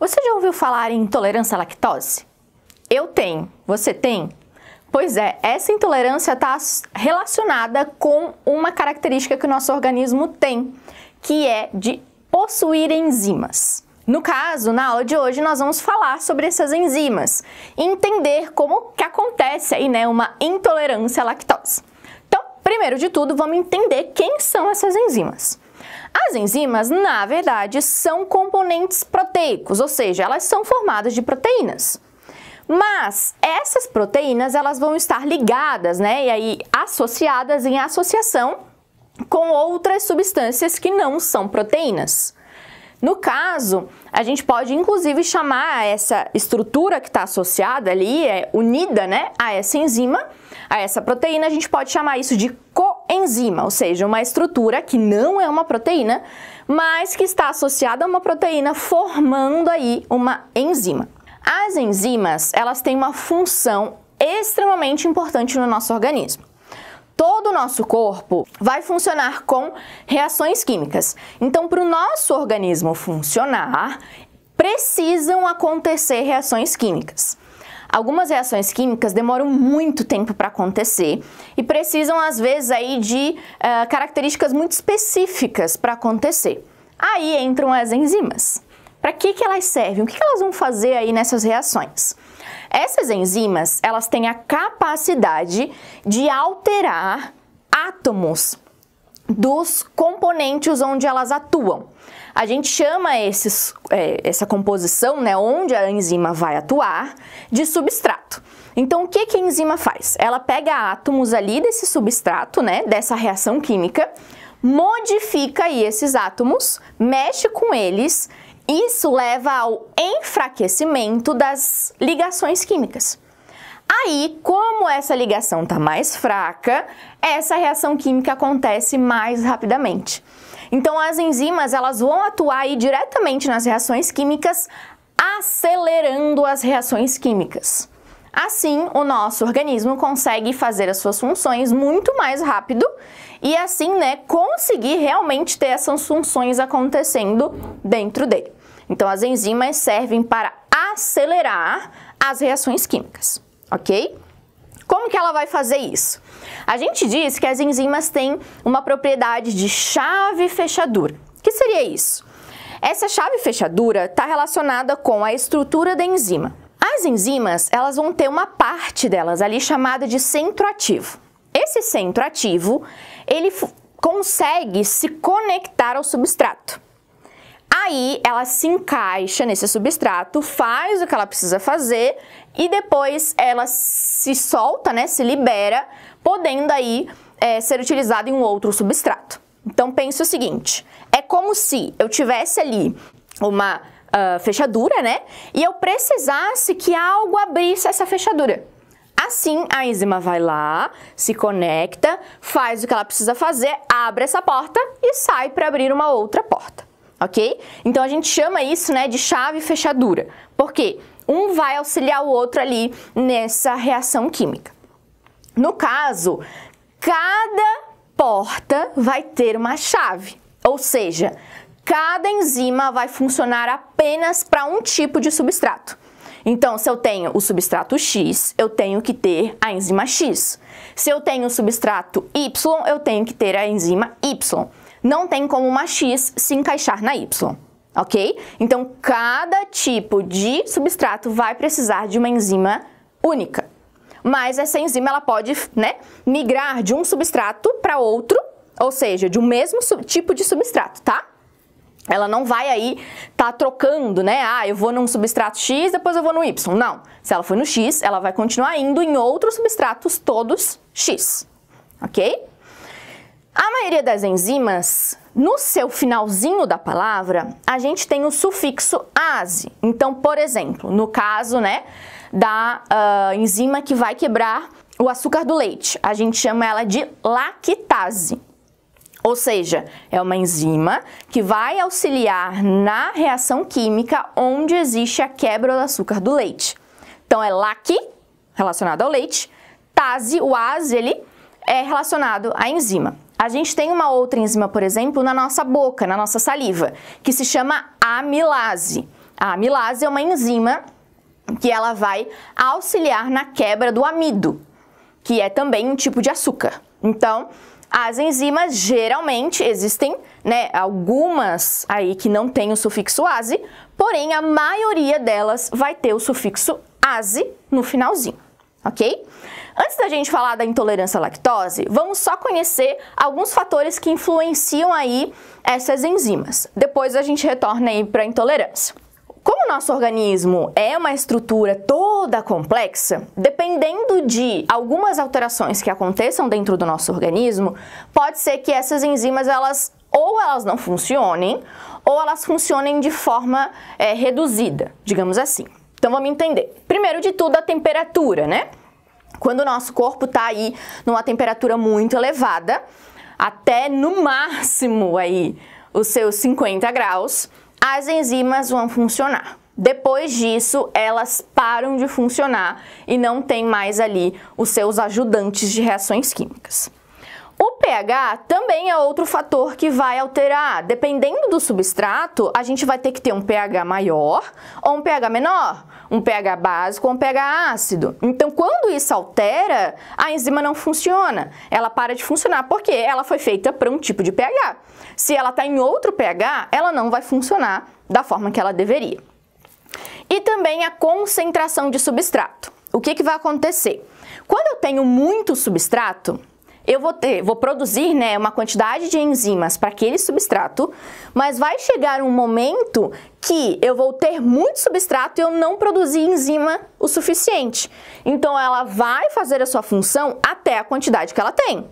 Você já ouviu falar em intolerância à lactose? Eu tenho. Você tem? Pois é, essa intolerância está relacionada com uma característica que o nosso organismo tem, que é de possuir enzimas. No caso, na aula de hoje nós vamos falar sobre essas enzimas e entender como que acontece aí, né, uma intolerância à lactose. Então, primeiro de tudo, vamos entender quem são essas enzimas. As enzimas, na verdade, são componentes proteicos, ou seja, elas são formadas de proteínas. Mas essas proteínas elas vão estar ligadas, né? E aí associadas em associação com outras substâncias que não são proteínas. No caso, a gente pode inclusive chamar essa estrutura que está associada ali, é unida né, a essa enzima, a essa proteína, a gente pode chamar isso de enzima, ou seja, uma estrutura que não é uma proteína, mas que está associada a uma proteína, formando aí uma enzima. As enzimas, elas têm uma função extremamente importante no nosso organismo todo o nosso corpo vai funcionar com reações químicas. Então, para o nosso organismo funcionar, precisam acontecer reações químicas. Algumas reações químicas demoram muito tempo para acontecer e precisam às vezes aí de uh, características muito específicas para acontecer. Aí entram as enzimas. Para que, que elas servem? O que, que elas vão fazer aí nessas reações? Essas enzimas, elas têm a capacidade de alterar átomos dos componentes onde elas atuam. A gente chama esses, é, essa composição, né, onde a enzima vai atuar, de substrato. Então, o que, que a enzima faz? Ela pega átomos ali desse substrato, né, dessa reação química, modifica aí esses átomos, mexe com eles, isso leva ao enfraquecimento das ligações químicas. Aí, como essa ligação está mais fraca, essa reação química acontece mais rapidamente. Então as enzimas, elas vão atuar aí diretamente nas reações químicas, acelerando as reações químicas. Assim, o nosso organismo consegue fazer as suas funções muito mais rápido e assim, né, conseguir realmente ter essas funções acontecendo dentro dele. Então, as enzimas servem para acelerar as reações químicas, ok? Como que ela vai fazer isso? A gente diz que as enzimas têm uma propriedade de chave fechadura. O que seria isso? Essa chave fechadura está relacionada com a estrutura da enzima. As enzimas, elas vão ter uma parte delas ali chamada de centro ativo. Esse centro ativo ele consegue se conectar ao substrato. Aí ela se encaixa nesse substrato, faz o que ela precisa fazer e depois ela se solta, né, se libera, podendo aí é, ser utilizada em um outro substrato. Então pense o seguinte, é como se eu tivesse ali uma uh, fechadura, né, e eu precisasse que algo abrisse essa fechadura. Assim, a enzima vai lá, se conecta, faz o que ela precisa fazer, abre essa porta e sai para abrir uma outra porta ok? Então a gente chama isso né, de chave fechadura, porque um vai auxiliar o outro ali nessa reação química. No caso, cada porta vai ter uma chave, ou seja, cada enzima vai funcionar apenas para um tipo de substrato. Então, se eu tenho o substrato X, eu tenho que ter a enzima X. Se eu tenho o substrato Y, eu tenho que ter a enzima Y não tem como uma X se encaixar na Y, ok? Então, cada tipo de substrato vai precisar de uma enzima única. Mas essa enzima ela pode né, migrar de um substrato para outro, ou seja, de um mesmo tipo de substrato, tá? Ela não vai aí tá trocando, né? Ah, eu vou num substrato X, depois eu vou no Y. Não. Se ela foi no X, ela vai continuar indo em outros substratos todos X. OK? A maioria das enzimas, no seu finalzinho da palavra, a gente tem o sufixo ase. Então, por exemplo, no caso né, da uh, enzima que vai quebrar o açúcar do leite, a gente chama ela de lactase. Ou seja, é uma enzima que vai auxiliar na reação química onde existe a quebra do açúcar do leite. Então é LAC, relacionado ao leite, TASE, o ASE, ele é relacionado à enzima. A gente tem uma outra enzima, por exemplo, na nossa boca, na nossa saliva, que se chama amilase. A amilase é uma enzima que ela vai auxiliar na quebra do amido, que é também um tipo de açúcar. Então, as enzimas geralmente existem, né, algumas aí que não tem o sufixo ase, porém a maioria delas vai ter o sufixo ase no finalzinho, ok? Antes da gente falar da intolerância à lactose, vamos só conhecer alguns fatores que influenciam aí essas enzimas. Depois a gente retorna aí para a intolerância. Como o nosso organismo é uma estrutura toda complexa, dependendo de algumas alterações que aconteçam dentro do nosso organismo, pode ser que essas enzimas elas ou elas não funcionem, ou elas funcionem de forma é, reduzida, digamos assim. Então vamos entender. Primeiro de tudo, a temperatura, né? Quando o nosso corpo está aí numa temperatura muito elevada, até no máximo aí os seus 50 graus, as enzimas vão funcionar. Depois disso, elas param de funcionar e não tem mais ali os seus ajudantes de reações químicas. O pH também é outro fator que vai alterar. Dependendo do substrato, a gente vai ter que ter um pH maior ou um pH menor, um pH básico ou um pH ácido. Então, quando isso altera, a enzima não funciona. Ela para de funcionar porque ela foi feita para um tipo de pH. Se ela está em outro pH, ela não vai funcionar da forma que ela deveria. E também a concentração de substrato. O que, que vai acontecer? Quando eu tenho muito substrato, eu vou ter, vou produzir, né, uma quantidade de enzimas para aquele substrato, mas vai chegar um momento que eu vou ter muito substrato e eu não produzi enzima o suficiente. Então ela vai fazer a sua função até a quantidade que ela tem.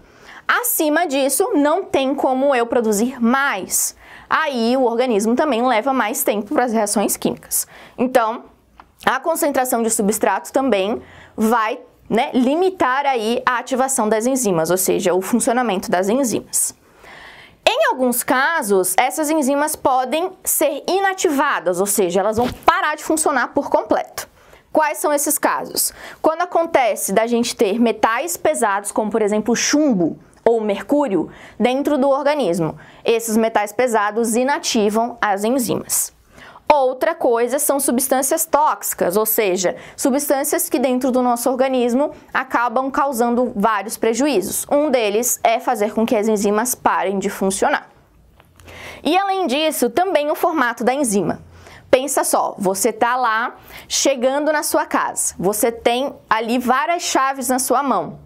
Acima disso, não tem como eu produzir mais. Aí o organismo também leva mais tempo para as reações químicas. Então, a concentração de substrato também vai né, limitar aí a ativação das enzimas, ou seja, o funcionamento das enzimas. Em alguns casos, essas enzimas podem ser inativadas, ou seja, elas vão parar de funcionar por completo. Quais são esses casos? Quando acontece da gente ter metais pesados, como por exemplo chumbo ou mercúrio, dentro do organismo, esses metais pesados inativam as enzimas. Outra coisa são substâncias tóxicas, ou seja, substâncias que dentro do nosso organismo acabam causando vários prejuízos. Um deles é fazer com que as enzimas parem de funcionar. E além disso, também o formato da enzima. Pensa só, você está lá chegando na sua casa, você tem ali várias chaves na sua mão.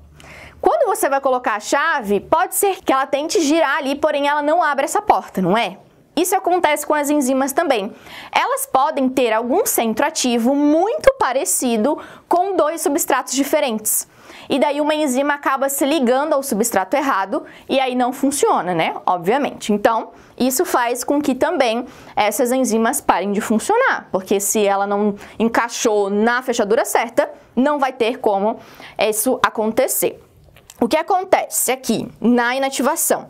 Quando você vai colocar a chave, pode ser que ela tente girar ali, porém ela não abre essa porta, não é? Isso acontece com as enzimas também. Elas podem ter algum centro ativo muito parecido com dois substratos diferentes. E daí uma enzima acaba se ligando ao substrato errado e aí não funciona, né? Obviamente. Então, isso faz com que também essas enzimas parem de funcionar, porque se ela não encaixou na fechadura certa, não vai ter como isso acontecer. O que acontece aqui na inativação?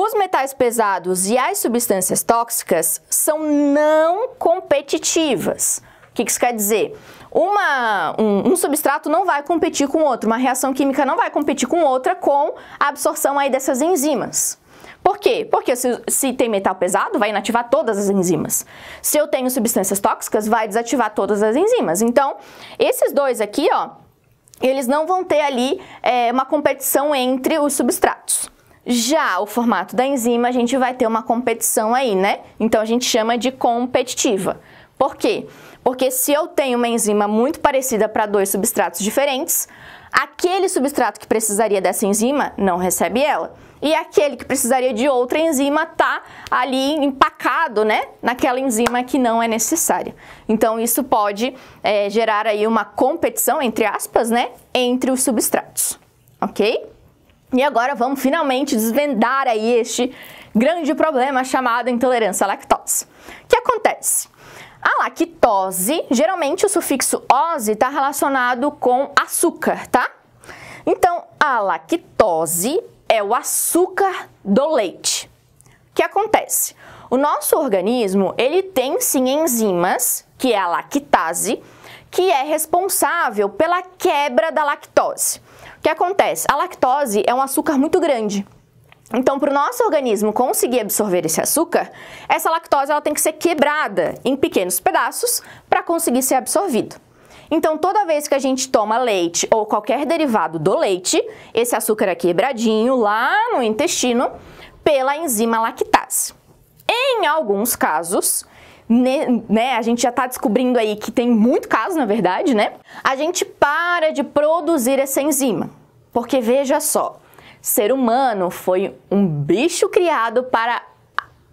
Os metais pesados e as substâncias tóxicas são não competitivas. O que isso quer dizer? Uma, um, um, substrato não vai competir com outro, uma reação química não vai competir com outra com a absorção aí dessas enzimas. Por quê? Porque se, se tem metal pesado, vai inativar todas as enzimas. Se eu tenho substâncias tóxicas, vai desativar todas as enzimas. Então, esses dois aqui, ó, eles não vão ter ali é, uma competição entre os substratos. Já o formato da enzima, a gente vai ter uma competição aí, né? Então a gente chama de competitiva. Por quê? Porque se eu tenho uma enzima muito parecida para dois substratos diferentes, aquele substrato que precisaria dessa enzima não recebe ela. E aquele que precisaria de outra enzima está ali empacado, né? Naquela enzima que não é necessária. Então, isso pode é, gerar aí uma competição, entre aspas, né? Entre os substratos, ok? E agora vamos finalmente desvendar aí este grande problema chamado intolerância à lactose. O que acontece? A lactose, geralmente o sufixo ose está relacionado com açúcar, tá? Então, a lactose é o açúcar do leite. O que acontece? O nosso organismo, ele tem sim enzimas, que é a lactase, que é responsável pela quebra da lactose. O que acontece? A lactose é um açúcar muito grande. Então, para o nosso organismo conseguir absorver esse açúcar, essa lactose ela tem que ser quebrada em pequenos pedaços para conseguir ser absorvido. Então, toda vez que a gente toma leite ou qualquer derivado do leite, esse açúcar é quebradinho lá no intestino pela enzima lactase. Em alguns casos, né, a gente já está descobrindo aí que tem muito caso, na verdade, né? A gente para de produzir essa enzima. Porque veja só, ser humano foi um bicho criado para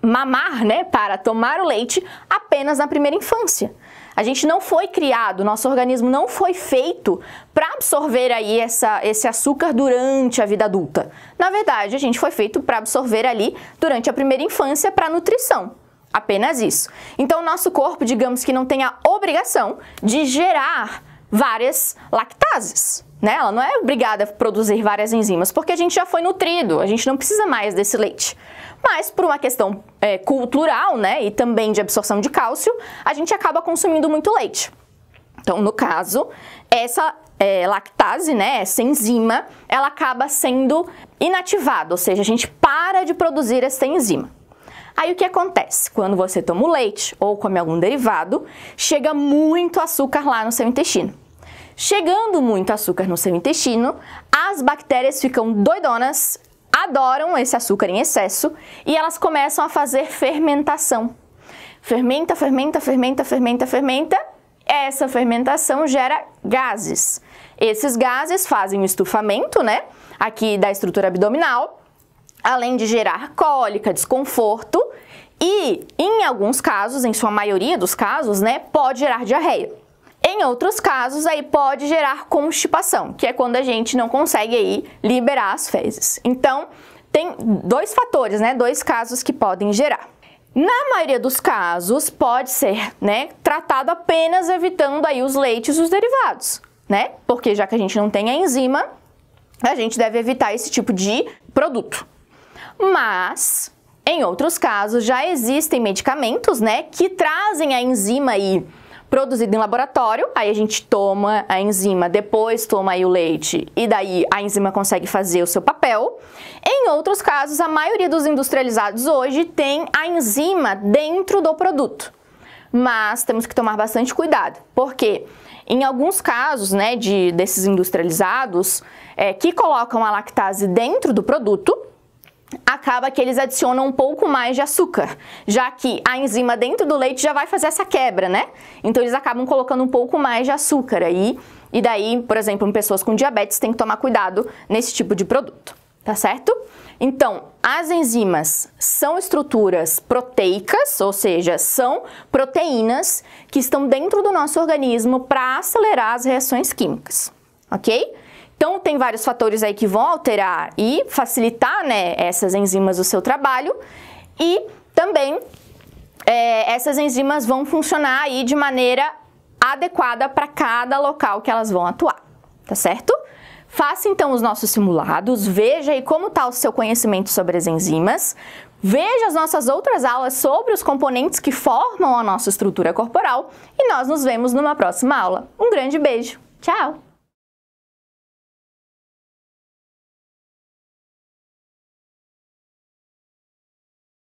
mamar, né, para tomar o leite apenas na primeira infância. A gente não foi criado, nosso organismo não foi feito para absorver aí essa, esse açúcar durante a vida adulta. Na verdade, a gente foi feito para absorver ali durante a primeira infância para nutrição apenas isso. Então, o nosso corpo, digamos que não tem a obrigação de gerar várias lactases. Né? Ela não é obrigada a produzir várias enzimas, porque a gente já foi nutrido, a gente não precisa mais desse leite. Mas por uma questão é, cultural né, e também de absorção de cálcio, a gente acaba consumindo muito leite. Então, no caso, essa é, lactase, né, essa enzima, ela acaba sendo inativada, ou seja, a gente para de produzir essa enzima. Aí o que acontece? Quando você toma o leite ou come algum derivado, chega muito açúcar lá no seu intestino. Chegando muito açúcar no seu intestino, as bactérias ficam doidonas, adoram esse açúcar em excesso e elas começam a fazer fermentação. Fermenta, fermenta, fermenta, fermenta, fermenta. Essa fermentação gera gases. Esses gases fazem o estufamento, né? Aqui da estrutura abdominal além de gerar cólica, desconforto e, em alguns casos, em sua maioria dos casos, né, pode gerar diarreia. Em outros casos, aí pode gerar constipação, que é quando a gente não consegue aí liberar as fezes. Então, tem dois fatores, né, dois casos que podem gerar. Na maioria dos casos, pode ser, né, tratado apenas evitando aí os leites e os derivados, né? Porque já que a gente não tem a enzima, a gente deve evitar esse tipo de produto mas em outros casos já existem medicamentos, né, que trazem a enzima aí produzida em laboratório, aí a gente toma a enzima, depois toma aí o leite e daí a enzima consegue fazer o seu papel. Em outros casos, a maioria dos industrializados hoje tem a enzima dentro do produto. Mas temos que tomar bastante cuidado, porque em alguns casos, né, de desses industrializados é, que colocam a lactase dentro do produto, acaba que eles adicionam um pouco mais de açúcar, já que a enzima dentro do leite já vai fazer essa quebra, né? Então eles acabam colocando um pouco mais de açúcar aí, e daí, por exemplo, em pessoas com diabetes tem que tomar cuidado nesse tipo de produto, tá certo? Então, as enzimas são estruturas proteicas, ou seja, são proteínas que estão dentro do nosso organismo para acelerar as reações químicas, ok? Então, tem vários fatores aí que vão alterar e facilitar né, essas enzimas o seu trabalho e também é, essas enzimas vão funcionar aí de maneira adequada para cada local que elas vão atuar, tá certo? Faça então os nossos simulados, veja aí como está o seu conhecimento sobre as enzimas, veja as nossas outras aulas sobre os componentes que formam a nossa estrutura corporal e nós nos vemos numa próxima aula. Um grande beijo, tchau!